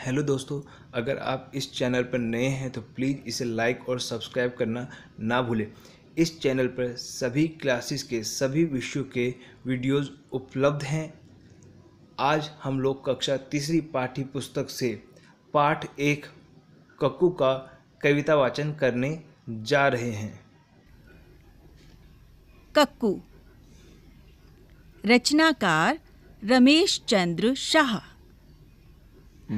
hello दोस्तों अगर आप इस चैनल पर नए हैं तो प्लीज़ इसे लाइक और सब्सक्राइब करना ना भूलें इस चैनल पर सभी क्लासेस के सभी विषयों के वीडियोस उपलब्ध हैं आज हम लोग कक्षा तीसरी पाठ्य पुस्तक से पाठ एक कक्कू का कविता वाचन करने जा रहे हैं कक्कू रचनाकार रमेश चंद्र शाह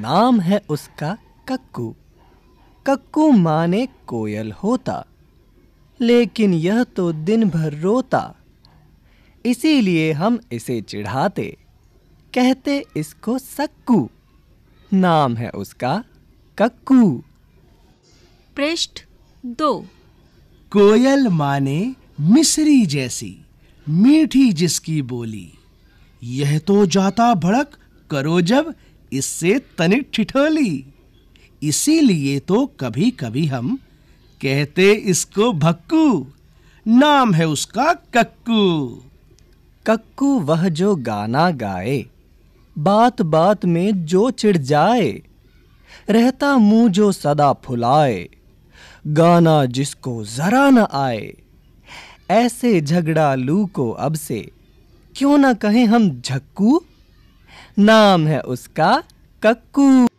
नाम है उसका कक्कू कक्कू माने कोयल होता लेकिन यह तो दिन भर रोता इसीलिए हम इसे चिढ़ाते कहते इसको सक्कू नाम है उसका कक्कू पृष्ठ दो कोयल माने मिश्री जैसी मीठी जिसकी बोली यह तो जाता भड़क करो जब इससे तनिक ठिठोली इसीलिए तो कभी कभी हम कहते इसको भक्कू नाम है उसका कक्कू कक्कू वह जो गाना गाए बात बात में जो चिढ़ जाए रहता मुंह जो सदा फुलाए गाना जिसको जरा न आए ऐसे झगड़ा लू को अब से क्यों ना कहें हम झक्कू नाम है उसका कक्कू